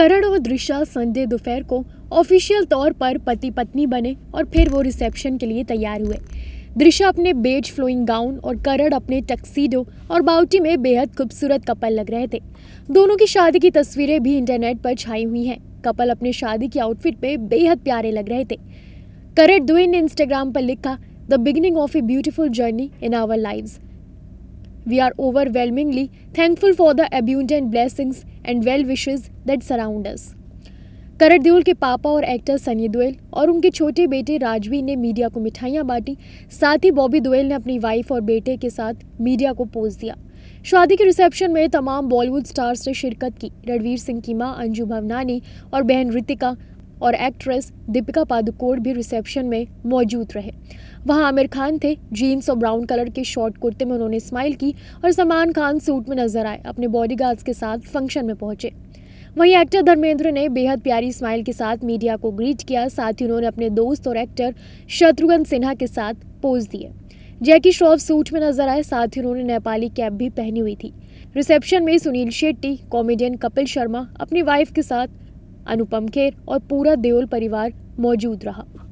करण और दृश्या संजय दोपहर को ऑफिशियल तौर पर पति पत्नी बने और फिर वो रिसेप्शन के लिए तैयार हुए दृश्या अपने बेज फ्लोइंग गाउन और करण अपने टक्सीडो और बाउटी में बेहद खूबसूरत कपल लग रहे थे दोनों की शादी की तस्वीरें भी इंटरनेट पर छाई हुई हैं कपल अपने शादी के आउटफिट पे बेहद प्यारे लग रहे थे करण दुइन ने इंस्टाग्राम पर लिखा the beginning of a beautiful journey in our lives We are overwhelmingly thankful for the abundant blessings and well wishes that surround us. Karan Deol के पापा और एक्टर सनी देओल और उनके छोटे बेटे राजवी ने मीडिया को मिठाइयाँ बांटी साथ ही बॉबी देओल ने अपनी वाइफ और बेटे के साथ मीडिया को पोज दिया शादी के रिसेप्शन में तमाम बॉलीवुड स्टार्स ने शिरकत की रणवीर सिंह की मां अंजू भवनानी और बहन रितिका और एक्ट्रेस दीपिका पादुकोण भी रिसेप्शन में मौजूद रहे वहां आमिर खान थे जीन्स और ब्राउन कलर के शॉर्ट कुर्ते में उन्होंने स्माइल की और सलमान खान सूट में नजर आए अपने बॉडीगार्ड्स के साथ फंक्शन में पहुंचे वहीं एक्टर धर्मेंद्र ने बेहद प्यारी स्माइल के साथ मीडिया को ग्रीट किया साथ ही उन्होंने अपने दोस्त और एक्टर शत्रुघ्न सिन्हा के साथ पोज दिए जैकी श्रॉफ सूट में नजर आए साथ ही उन्होंने नेपाली कैप भी पहनी हुई थी रिसेप्शन में सुनील शेट्टी कॉमेडियन कपिल शर्मा अपनी वाइफ के साथ अनुपम खेर और पूरा देओल परिवार मौजूद रहा